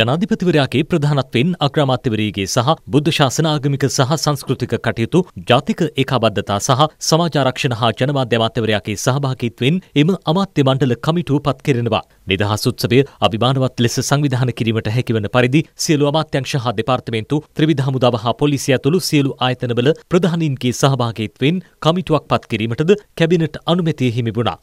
ජනාධිපතිවරයාගේ ප්‍රධානත්වෙන් අග්‍රාමාත්‍යවරයගේ සහ බුද්ධ ශාසනාගමික සහ සංස්කෘතික කටයුතු ජාතික ඒකාබද්ධතා සහ සමාජාරක්ෂණ හා ජනමාධ්‍යමාත්‍යවරයාගේ සහභාගීත්වෙන් එම අමාත්‍ය මණ්ඩල කමිටුව පත් කෙරෙනවා. නිදහස් උත්සවය අභිමානවත් ලෙස සංවිධාන කිරීමට හැකිවන පරිදි සියලු අමාත්‍යංශ හා දෙපාර්තමේන්තු ත්‍රිවිධ හමුදාව හා පොලිසිය ඇතුළු සියලු ආයතනවල ප්‍රධානීන්ගේ සහභාගීත්වෙන් කමිටුවක් පත් කිරීමටද කැබිනට් අනුමැතිය හිමි වුණා.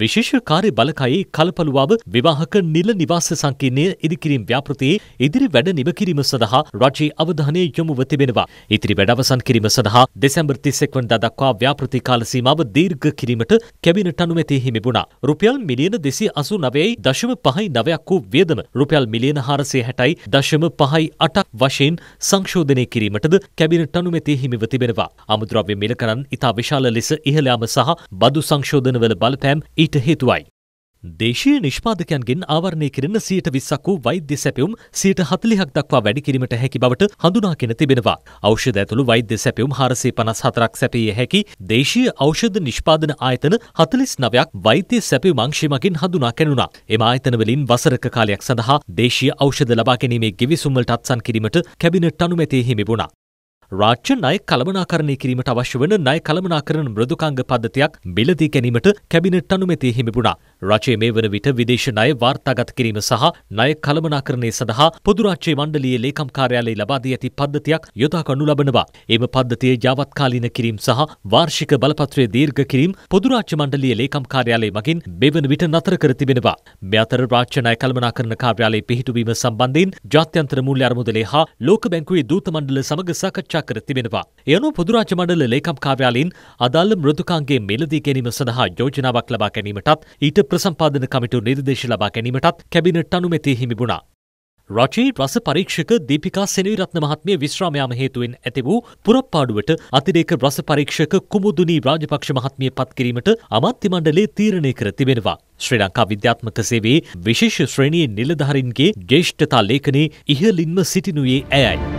විශේෂ කාර්ය බලකයේ කලපලුවාව විවාහක නිල නිවාස සංකීර්ණය ඉදිකිරීම් ව්‍යාපෘතියේ ඉදිරි වැඩ නිම කිරීම සඳහා රජයේ අවධානය යොමුව තිබෙනවා. ඉදිරි වැඩ අවසන් කිරීම සඳහා දෙසැම්බර් 31 වනදා දක්වා ව්‍යාපෘති කාල සීමාව දීර්ඝ කිරීමට කැබිනට් අනුමැතිය හිමිබුණා. රුපියල් මිලියන 289.59ක් වූ වියදම රුපියල් මිලියන 460.58ක් වශයෙන් සංශෝධනය කිරීමටද කැබිනට් අනුමැතිය හිමිව තිබෙනවා. අමුද්‍රව්‍ය මිලකරන් ඉතා විශාල ලෙස ඉහළ යාම සහ බදු සංශෝධනවල බලපෑම් ඊට හේතුවයි. දේශීය නිෂ්පාදකයන්ගෙන් ආවරණය කරන සියයට විස්සක් වූ වෛද්‍ය සැපියුම් සියයට හතලිහක් දක්වා වැඩිකිරීමට හැකි බවට හඳුනාගෙන තිබෙනවා. ෞෂධ ඇතුළු වෛද්‍ය සැපියුම් හරසේ පනස් හතරක් සැපිය හැකි දේශීය ෞෂධ නිෂ්පාදන ආයතන හතලිස් නවයක් වෛද්‍ය සැපියුම් අංශයමගින් හඳුනා කැනුණා. එම ආයතනවලින් වසරක කාලයක් සඳහා දේශීය ෞෂධ ලබා ගැනීමේ ගිවිසුම්වලට අත්සන් කිරීමට කැබිනට් අනුමැතිය හිමි වුණා. රාජ්‍ය ණය කළමනාකරණය කිරීමට අවශ්‍ය වන ණය කළමනාකරණ මෘදුකාංග පද්ධතියක් මිලදී ගැනීමට කැබිනට් අනුමැතිය හිමිබුණා. රජයේ මේ වන විට විදේශ ණය වාර්තාගත කිරීම සහ ණය කළමනාකරණය සඳහා පොදු රාජ්‍ය මණ්ඩලයේ ලේකම් කාර්යාලයේ ලබා දී ඇති පද්ධතියක් යොදා ගනු ලබනවා. එම පද්ධතිය යාවත්කාලීන කිරීම සහ වාර්ෂික බලපත්‍රය දීර්ඝ කිරීම පොදු රාජ්‍ය මණ්ඩලයේ ලේකම් කාර්යාලය මගින් මෙවන විට නතර කර තිබෙනවා. මේ අතර රාජ්‍ය ණය කළමනාකරණ කාර්යාලයේ පිහිටුවීම සම්බන්ධයෙන් ජාත්‍යන්තර මූල්‍ය අරමුදලේ හා ලෝක බැංකුවේ දූත මණ්ඩල සමග සාකච්ඡා කර තිබෙනවා. එයනු පුදුරාජ මණ්ඩල ලේකම් කාර්යාලයෙන් අදාළ මෘදුකාන්ගේ මිලදී ගැනීම සඳහා යෝජනාවක් ලබා ගැනීමටත් ඊට ප්‍රසම්පාදන කමිටු නිර්දේශ ලබා ගැනීමටත් කැබිනට් අනුමැතිය හිමිබුණා. රජයේ රස පරීක්ෂක දීපිකා සෙනවිරත්න මහත්මිය විශ්‍රාමයාම හේතුවෙන් ඇති වූ පුරප්පාඩුවට අතිරේක රස පරීක්ෂක කුමුදුනී රාජපක්ෂ මහත්මිය පත්කිරීමට අමාත්‍ය මණ්ඩලය තීරණය කර තිබෙනවා. ශ්‍රී ලංකා විද්‍යාත්මක සේවයේ විශේෂ ශ්‍රේණියේ නිලධාරින්ගේ ජේෂ්ඨතා ලේඛනයේ ඉහළින්ම සිටිනුයේ ඇයයි.